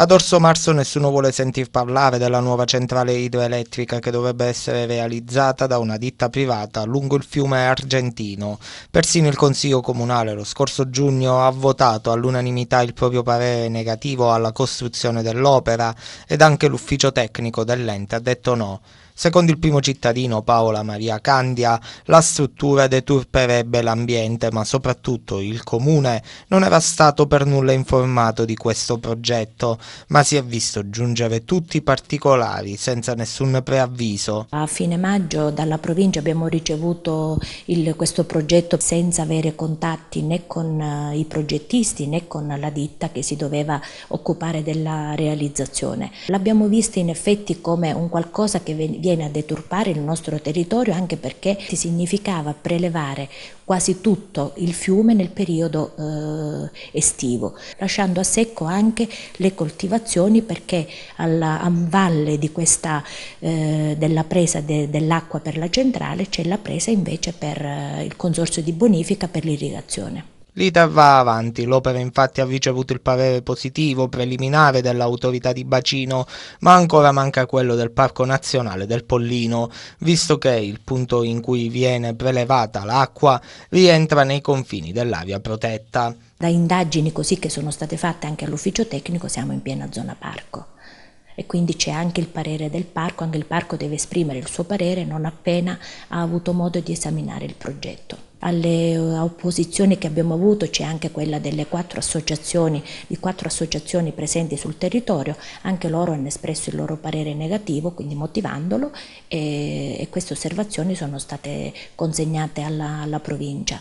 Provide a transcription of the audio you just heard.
Ad Orso Marzo nessuno vuole sentir parlare della nuova centrale idroelettrica che dovrebbe essere realizzata da una ditta privata lungo il fiume argentino. Persino il Consiglio Comunale lo scorso giugno ha votato all'unanimità il proprio parere negativo alla costruzione dell'opera ed anche l'ufficio tecnico dell'ente ha detto no. Secondo il primo cittadino Paola Maria Candia, la struttura deturperebbe l'ambiente, ma soprattutto il comune non era stato per nulla informato di questo progetto, ma si è visto giungere tutti i particolari senza nessun preavviso. A fine maggio dalla provincia abbiamo ricevuto il, questo progetto senza avere contatti né con eh, i progettisti né con la ditta che si doveva occupare della realizzazione. L'abbiamo vista in effetti come un qualcosa che viene viene a deturpare il nostro territorio anche perché significava prelevare quasi tutto il fiume nel periodo eh, estivo, lasciando a secco anche le coltivazioni perché alla, a valle questa, eh, della presa de, dell'acqua per la centrale c'è la presa invece per eh, il consorzio di bonifica per l'irrigazione. L'ITA va avanti, l'opera infatti ha ricevuto il parere positivo preliminare dell'autorità di bacino, ma ancora manca quello del Parco Nazionale del Pollino, visto che il punto in cui viene prelevata l'acqua rientra nei confini dell'area protetta. Da indagini così che sono state fatte anche all'ufficio tecnico siamo in piena zona parco e quindi c'è anche il parere del parco, anche il parco deve esprimere il suo parere non appena ha avuto modo di esaminare il progetto alle eh, opposizioni che abbiamo avuto c'è anche quella delle quattro associazioni, di quattro associazioni presenti sul territorio, anche loro hanno espresso il loro parere negativo, quindi motivandolo e, e queste osservazioni sono state consegnate alla, alla provincia.